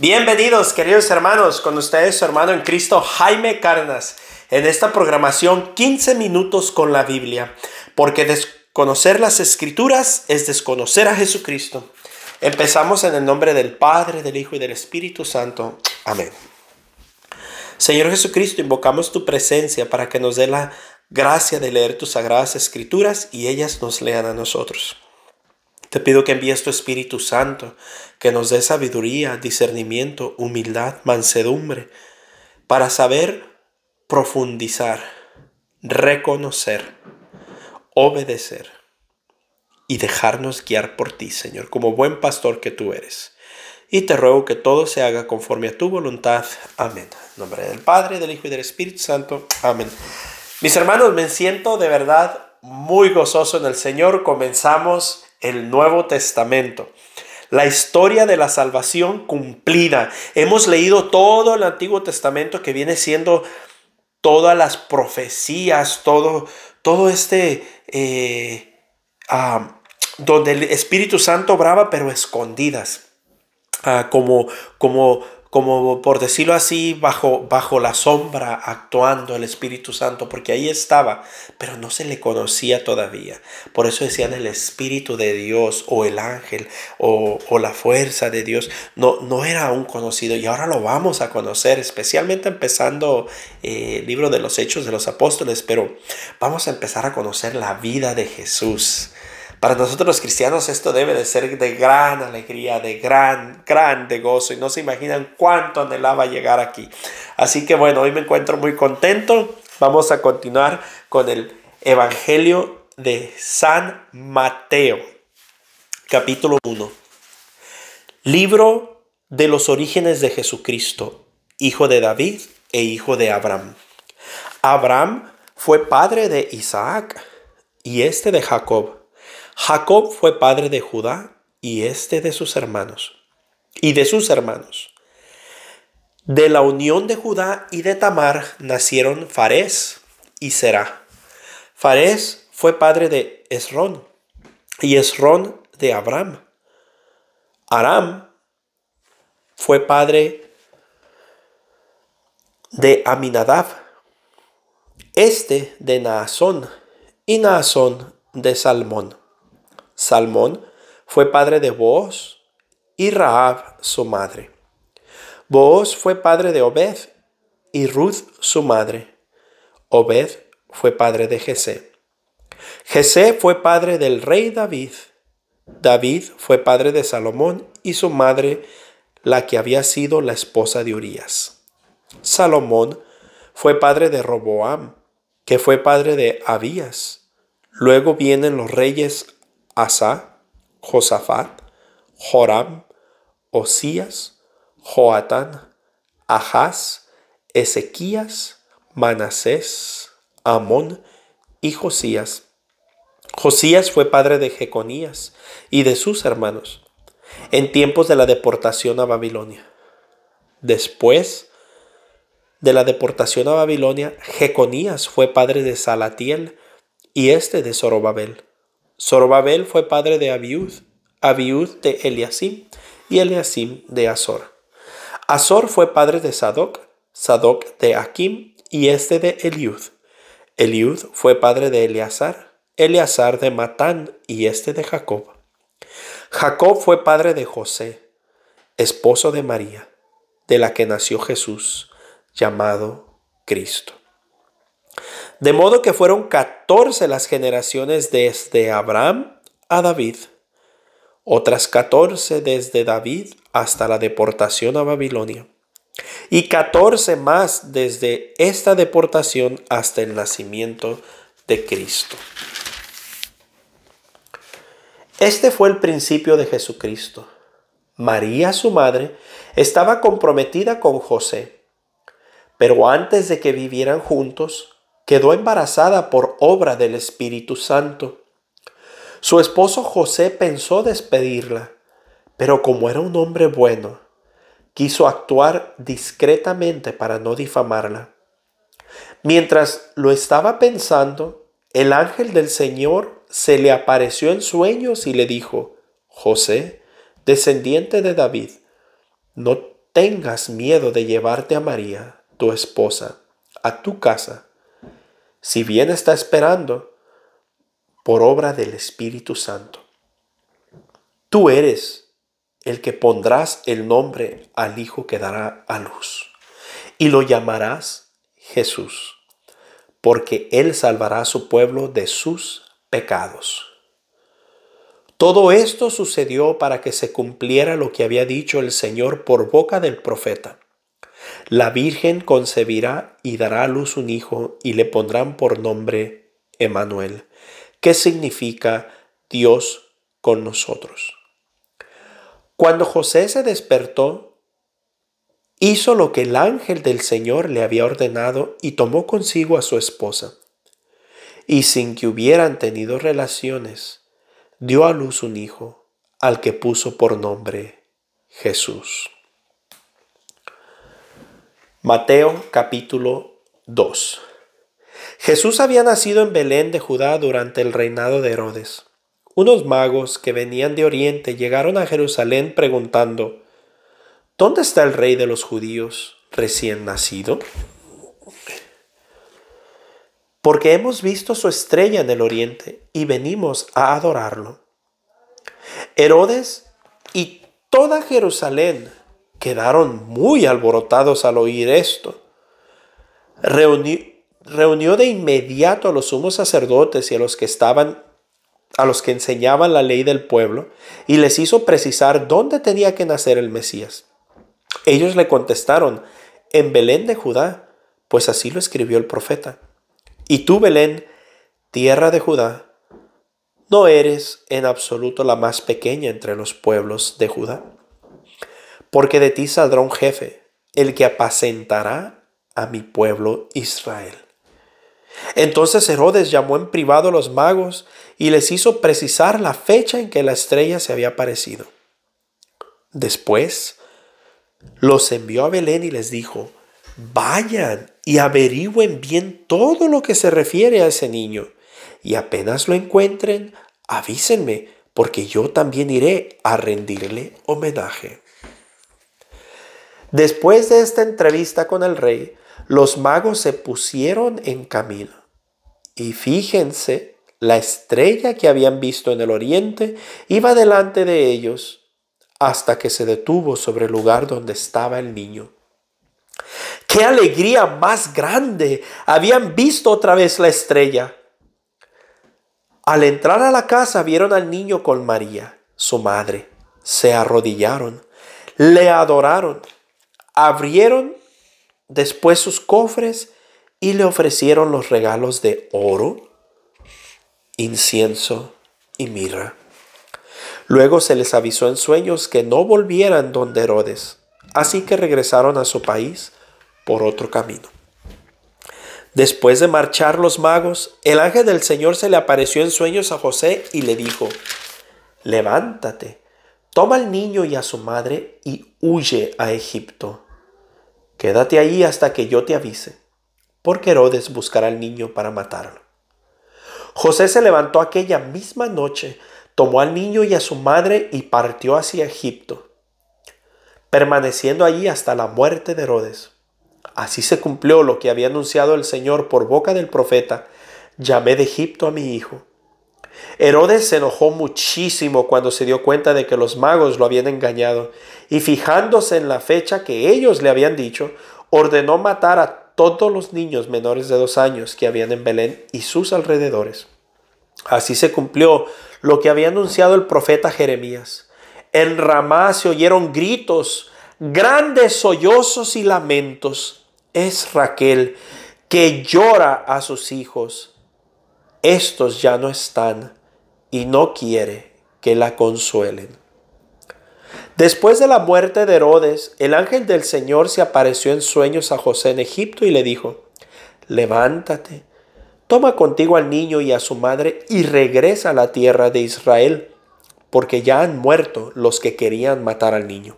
Bienvenidos queridos hermanos, con ustedes su hermano en Cristo Jaime Carnas, en esta programación 15 minutos con la Biblia, porque desconocer las escrituras es desconocer a Jesucristo. Empezamos en el nombre del Padre, del Hijo y del Espíritu Santo. Amén. Señor Jesucristo, invocamos tu presencia para que nos dé la gracia de leer tus sagradas escrituras y ellas nos lean a nosotros. Te pido que envíes tu Espíritu Santo, que nos dé sabiduría, discernimiento, humildad, mansedumbre, para saber profundizar, reconocer, obedecer y dejarnos guiar por ti, Señor, como buen pastor que tú eres. Y te ruego que todo se haga conforme a tu voluntad. Amén. En nombre del Padre, del Hijo y del Espíritu Santo. Amén. Mis hermanos, me siento de verdad muy gozoso en el Señor. Comenzamos el Nuevo Testamento. La historia de la salvación cumplida. Hemos leído todo el Antiguo Testamento que viene siendo todas las profecías, todo, todo este, eh, donde el Espíritu Santo obraba pero escondidas. Ah, como, como como por decirlo así, bajo, bajo la sombra actuando el Espíritu Santo, porque ahí estaba, pero no se le conocía todavía. Por eso decían el Espíritu de Dios o el ángel o, la fuerza de Dios. No, no era aún conocido y ahora lo vamos a conocer, especialmente empezando eh, el libro de los Hechos de los Apóstoles, pero vamos a empezar a conocer la vida de Jesús. Para nosotros los cristianos esto debe de ser de gran alegría, de gran, grande gozo y no se imaginan cuánto anhelaba llegar aquí. Así que bueno, hoy me encuentro muy contento. Vamos a continuar con el Evangelio de San Mateo, capítulo 1. Libro de los orígenes de Jesucristo, hijo de David e hijo de Abraham. Abraham fue padre de Isaac y este de Jacob. Jacob fue padre de Judá y este de sus hermanos, y de sus hermanos. De la unión de Judá y de Tamar nacieron Farés y Será. Farés fue padre de Esrón y Esrón de Abraham. Aram fue padre de Aminadab, este de Naasón y Naasón de Salmón. Salmón, fue padre de Booz y Raab, su madre. Booz fue padre de Obed y Ruth, su madre. Obed fue padre de Jesé. Jesé fue padre del rey David. David fue padre de Salomón y su madre, la que había sido la esposa de Urías. Salomón fue padre de Roboam, que fue padre de Abías. Luego vienen los reyes Asa, Josafat, Joram, Osías, Joatán, Ahaz, Ezequías, Manasés, Amón y Josías. Josías fue padre de Jeconías y de sus hermanos en tiempos de la deportación a Babilonia. Después de la deportación a Babilonia, Jeconías fue padre de Salatiel y este de Zorobabel. Zorobabel fue padre de Abiud, Abiud de Eliasim y Eliasim de Azor. Azor fue padre de Sadoc, Sadoc de Akim y este de Eliud. Eliud fue padre de Eleazar, Eleazar de Matán y este de Jacob. Jacob fue padre de José, esposo de María, de la que nació Jesús, llamado Cristo. De modo que fueron 14 las generaciones desde Abraham a David, otras 14 desde David hasta la deportación a Babilonia, y 14 más desde esta deportación hasta el nacimiento de Cristo. Este fue el principio de Jesucristo. María, su madre, estaba comprometida con José, pero antes de que vivieran juntos, quedó embarazada por obra del Espíritu Santo. Su esposo José pensó despedirla, pero como era un hombre bueno, quiso actuar discretamente para no difamarla. Mientras lo estaba pensando, el ángel del Señor se le apareció en sueños y le dijo, José, descendiente de David, no tengas miedo de llevarte a María, tu esposa, a tu casa si bien está esperando por obra del Espíritu Santo. Tú eres el que pondrás el nombre al Hijo que dará a luz y lo llamarás Jesús, porque Él salvará a su pueblo de sus pecados. Todo esto sucedió para que se cumpliera lo que había dicho el Señor por boca del profeta. La Virgen concebirá y dará a luz un hijo y le pondrán por nombre Emmanuel, que significa Dios con nosotros. Cuando José se despertó, hizo lo que el ángel del Señor le había ordenado y tomó consigo a su esposa. Y sin que hubieran tenido relaciones, dio a luz un hijo, al que puso por nombre Jesús. Mateo capítulo 2. Jesús había nacido en Belén de Judá durante el reinado de Herodes. Unos magos que venían de Oriente llegaron a Jerusalén preguntando, ¿Dónde está el rey de los judíos recién nacido? Porque hemos visto su estrella en el oriente y venimos a adorarlo. Herodes y toda Jerusalén quedaron muy alborotados al oír esto. reunió de inmediato a los sumos sacerdotes y a los que estaban a los que enseñaban la ley del pueblo y les hizo precisar dónde tenía que nacer el Mesías. Ellos le contestaron, en Belén de Judá, pues así lo escribió el profeta. Y tú, Belén, tierra de Judá, no eres en absoluto la más pequeña entre los pueblos de Judá porque de ti saldrá un jefe, el que apacentará a mi pueblo Israel. Entonces Herodes llamó en privado a los magos y les hizo precisar la fecha en que la estrella se había aparecido. Después los envió a Belén y les dijo, vayan y averigüen bien todo lo que se refiere a ese niño, y apenas lo encuentren, avísenme, porque yo también iré a rendirle homenaje. Después de esta entrevista con el rey, los magos se pusieron en camino. Y fíjense, la estrella que habían visto en el oriente iba delante de ellos hasta que se detuvo sobre el lugar donde estaba el niño. ¡Qué alegría más grande! Habían visto otra vez la estrella. Al entrar a la casa vieron al niño con María, su madre. Se arrodillaron, le adoraron abrieron después sus cofres y le ofrecieron los regalos de oro, incienso y mirra. Luego se les avisó en sueños que no volvieran donde Herodes, así que regresaron a su país por otro camino. Después de marchar los magos, el ángel del Señor se le apareció en sueños a José y le dijo, levántate Toma al niño y a su madre y huye a Egipto. Quédate ahí hasta que yo te avise, porque Herodes buscará al niño para matarlo. José se levantó aquella misma noche, tomó al niño y a su madre y partió hacia Egipto, permaneciendo allí hasta la muerte de Herodes. Así se cumplió lo que había anunciado el Señor por boca del profeta, llamé de Egipto a mi hijo. Herodes se enojó muchísimo cuando se dio cuenta de que los magos lo habían engañado y fijándose en la fecha que ellos le habían dicho, ordenó matar a todos los niños menores de dos años que habían en Belén y sus alrededores. Así se cumplió lo que había anunciado el profeta Jeremías. En Ramá se oyeron gritos, grandes sollozos y lamentos. Es Raquel que llora a sus hijos estos ya no están y no quiere que la consuelen. Después de la muerte de Herodes, el ángel del Señor se apareció en sueños a José en Egipto y le dijo, levántate, toma contigo al niño y a su madre y regresa a la tierra de Israel, porque ya han muerto los que querían matar al niño.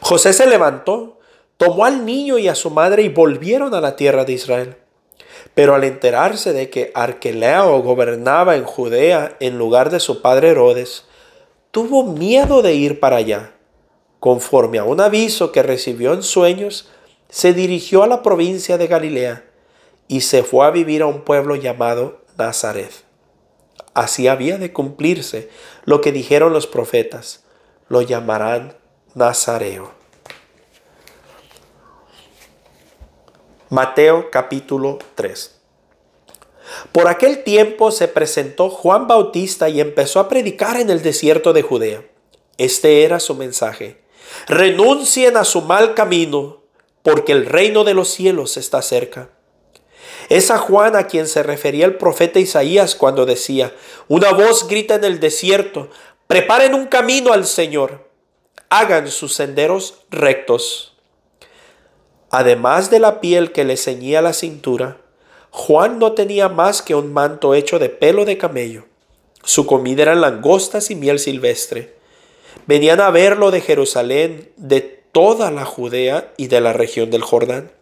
José se levantó, tomó al niño y a su madre y volvieron a la tierra de Israel. Pero al enterarse de que Arquelao gobernaba en Judea en lugar de su padre Herodes, tuvo miedo de ir para allá. Conforme a un aviso que recibió en sueños, se dirigió a la provincia de Galilea y se fue a vivir a un pueblo llamado Nazaret. Así había de cumplirse lo que dijeron los profetas, lo llamarán Nazareo. Mateo capítulo 3. Por aquel tiempo se presentó Juan Bautista y empezó a predicar en el desierto de Judea. Este era su mensaje. Renuncien a su mal camino, porque el reino de los cielos está cerca. Es a Juan a quien se refería el profeta Isaías cuando decía, una voz grita en el desierto, preparen un camino al Señor, hagan sus senderos rectos. Además de la piel que le ceñía la cintura, Juan no tenía más que un manto hecho de pelo de camello. Su comida eran langostas y miel silvestre. Venían a verlo de Jerusalén, de toda la Judea y de la región del Jordán.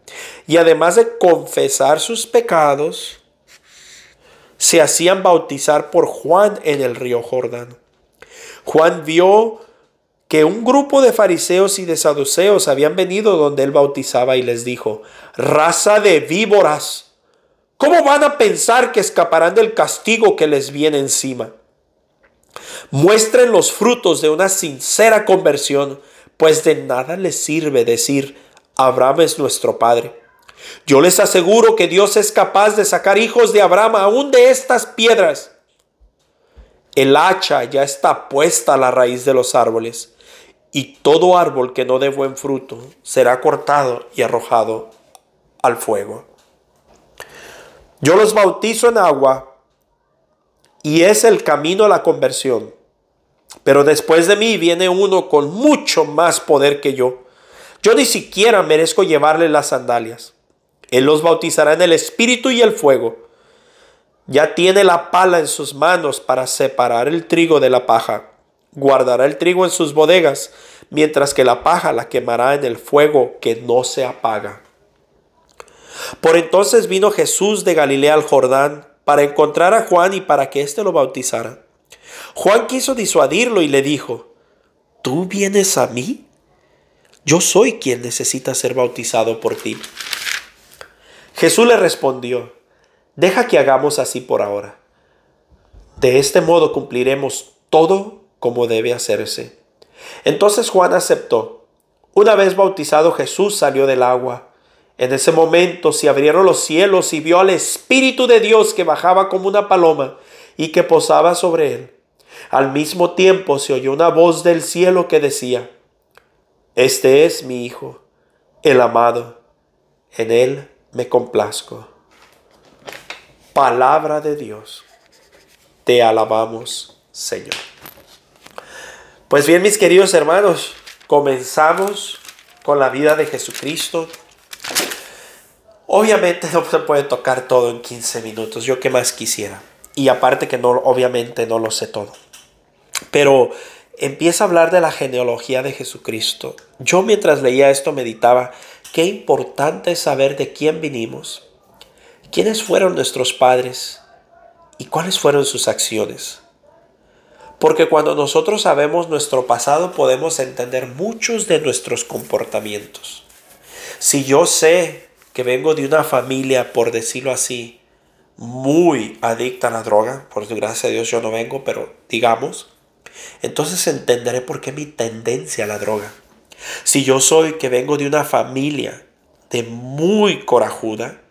Y además de confesar sus pecados, se hacían bautizar por Juan en el río Jordán. Juan vio que un grupo de fariseos y de saduceos habían venido donde él bautizaba y les dijo, raza de víboras, ¿cómo van a pensar que escaparán del castigo que les viene encima? Muestren los frutos de una sincera conversión, pues de nada les sirve decir, Abraham es nuestro Padre. Yo les aseguro que Dios es capaz de sacar hijos de Abraham aún de estas piedras. El hacha ya está puesta a la raíz de los árboles y todo árbol que no dé buen fruto será cortado y arrojado al fuego. Yo los bautizo en agua y es el camino a la conversión. Pero después de mí viene uno con mucho más poder que yo. Yo ni siquiera merezco llevarle las sandalias. Él los bautizará en el espíritu y el fuego. Ya tiene la pala en sus manos para separar el trigo de la paja guardará el trigo en sus bodegas, mientras que la paja la quemará en el fuego que no se apaga. Por entonces vino Jesús de Galilea al Jordán para encontrar a Juan y para que éste lo bautizara. Juan quiso disuadirlo y le dijo, ¿tú vienes a mí? Yo soy quien necesita ser bautizado por ti. Jesús le respondió, deja que hagamos así por ahora. De este modo cumpliremos todo como debe hacerse. Entonces Juan aceptó. Una vez bautizado Jesús salió del agua. En ese momento se abrieron los cielos y vio al Espíritu de Dios que bajaba como una paloma y que posaba sobre él. Al mismo tiempo se oyó una voz del cielo que decía, Este es mi Hijo, el amado, en él me complazco. Palabra de Dios, te alabamos, Señor. Pues bien, mis queridos hermanos, comenzamos con la vida de Jesucristo. Obviamente no se puede tocar todo en 15 minutos, yo qué más quisiera. Y aparte que no, obviamente no lo sé todo. Pero empieza a hablar de la genealogía de Jesucristo. Yo mientras leía esto meditaba, qué importante es saber de quién vinimos, quiénes fueron nuestros padres y cuáles fueron sus acciones. Porque cuando nosotros sabemos nuestro pasado podemos entender muchos de nuestros comportamientos. Si yo sé que vengo de una familia, por decirlo así, muy adicta a la droga, por su gracia Dios yo no vengo, pero digamos, entonces entenderé por qué mi tendencia a la droga. Si yo soy que vengo de una familia de muy corajuda,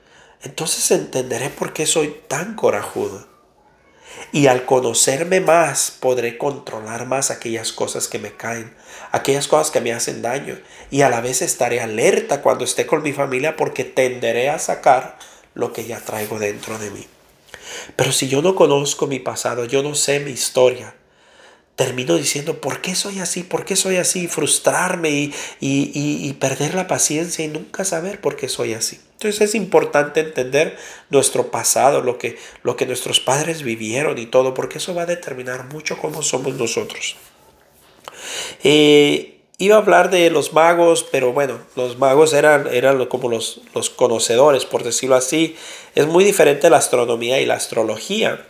entonces entenderé por qué soy tan corajuda. Y al conocerme más, podré controlar más aquellas cosas que me caen, aquellas cosas que me hacen daño. Y a la vez estaré alerta cuando esté con mi familia porque tenderé a sacar lo que ya traigo dentro de mí. Pero si yo no conozco mi pasado, yo no sé mi historia, termino diciendo, ¿por qué soy así? ¿Por qué soy así? Frustrarme y, y, perder la paciencia y nunca saber por qué soy así. Entonces es importante entender nuestro pasado, lo que, lo que nuestros padres vivieron y todo, porque eso va a determinar mucho cómo somos nosotros. Eh, iba a hablar de los magos, pero bueno, los magos eran, eran como los, los conocedores, por decirlo así. Es muy diferente la astronomía y la astrología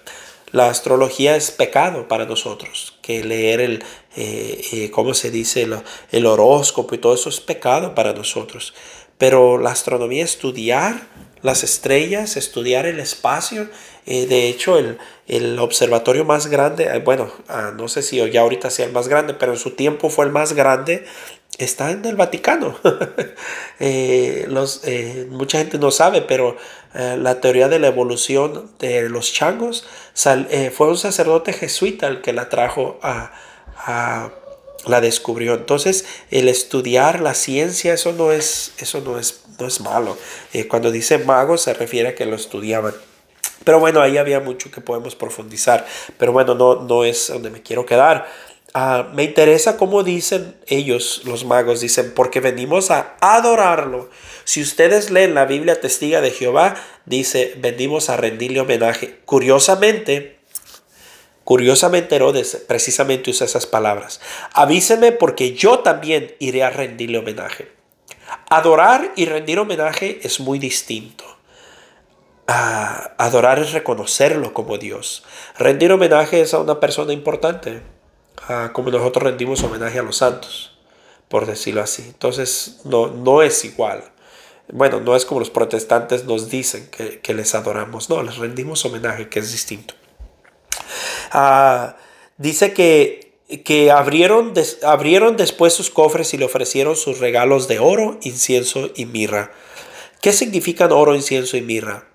la astrología es pecado para nosotros, que leer el, eh, eh, ¿cómo se dice?, el, horóscopo y todo eso es pecado para nosotros. Pero la astronomía, estudiar las estrellas, estudiar el espacio. Eh, de hecho, el, observatorio más grande, bueno, ah, no sé si ya ahorita sea el más grande, pero en su tiempo fue el más grande está en el Vaticano. Eh, los, eh, mucha gente no sabe, pero eh, la teoría de la evolución de los changos fue un sacerdote jesuita el que la trajo a, la descubrió. Entonces, el estudiar la ciencia, eso no es, eso no es, no es malo. cuando dice mago, se refiere a que lo estudiaban. Pero bueno, ahí había mucho que podemos profundizar. Pero bueno, no, no es donde me quiero quedar. Ah, me interesa cómo dicen ellos, los magos, dicen, porque venimos a adorarlo. Si ustedes leen la Biblia testiga de Jehová, dice, venimos a rendirle homenaje. Curiosamente, curiosamente Herodes precisamente usa esas palabras. Avíseme porque yo también iré a rendirle homenaje. Adorar y rendir homenaje es muy distinto. Ah, adorar es reconocerlo como Dios. Rendir homenaje es a una persona importante Ah, como nosotros rendimos homenaje a los santos, por decirlo así. Entonces no, no es igual. Bueno, no es como los protestantes nos dicen que, les adoramos, no, les rendimos homenaje, que es distinto. Ah, dice que, que abrieron, abrieron después sus cofres y le ofrecieron sus regalos de oro, incienso y mirra. ¿Qué significan oro, incienso y mirra?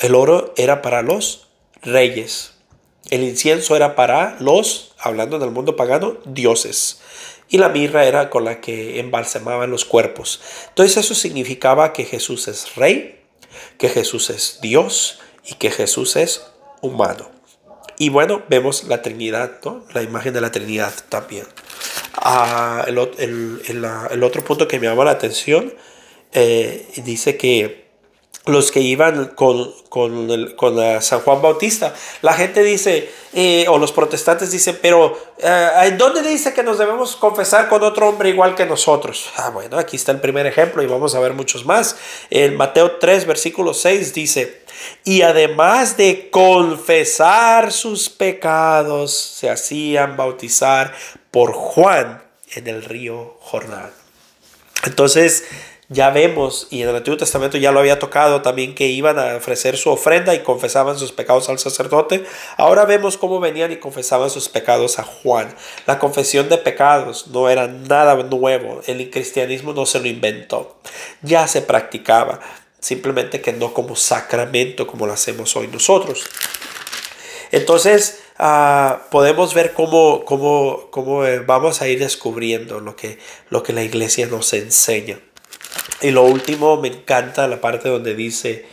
El oro era para los reyes, el incienso era para los, hablando del mundo pagano, dioses. Y la mirra era con la que embalsamaban los cuerpos. Entonces eso significaba que Jesús es rey, que Jesús es Dios y que Jesús es humano. Y bueno, vemos la Trinidad, la imagen de la Trinidad también. Ah, el, otro punto que me llama la atención eh, dice que los que iban con, con San Juan Bautista. La gente dice, eh, o los protestantes dicen, pero eh, ¿en dónde dice que nos debemos confesar con otro hombre igual que nosotros? Ah, bueno, aquí está el primer ejemplo y vamos a ver muchos más. En Mateo 3, versículo 6 dice, y además de confesar sus pecados, se hacían bautizar por Juan en el río Jordán. Entonces, ya vemos, y en el Antiguo Testamento ya lo había tocado también, que iban a ofrecer su ofrenda y confesaban sus pecados al sacerdote. Ahora vemos cómo venían y confesaban sus pecados a Juan. La confesión de pecados no era nada nuevo, el cristianismo no se lo inventó, ya se practicaba, simplemente que no como sacramento como lo hacemos hoy nosotros. Entonces, ah, podemos ver cómo, cómo, cómo eh, vamos a ir descubriendo lo que, lo que la iglesia nos enseña. Y lo último, me encanta la parte donde dice,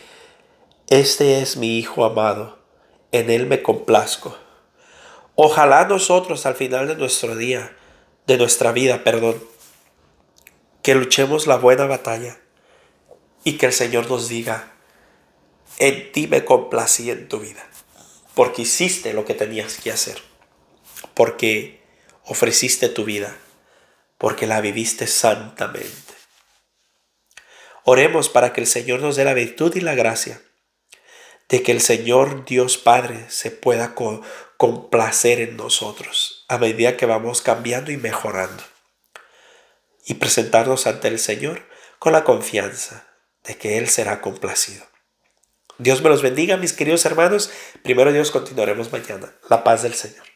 este es mi Hijo amado, en Él me complazco. Ojalá nosotros al final de nuestro día, de nuestra vida, perdón, que luchemos la buena batalla y que el Señor nos diga, en ti me complací en tu vida, porque hiciste lo que tenías que hacer, porque ofreciste tu vida, porque la viviste santamente. Oremos para que el Señor nos dé la virtud y la gracia de que el Señor Dios Padre se pueda complacer en nosotros a medida que vamos cambiando y mejorando. Y presentarnos ante el Señor con la confianza de que Él será complacido. Dios me los bendiga, mis queridos hermanos. Primero Dios continuaremos mañana. La paz del Señor.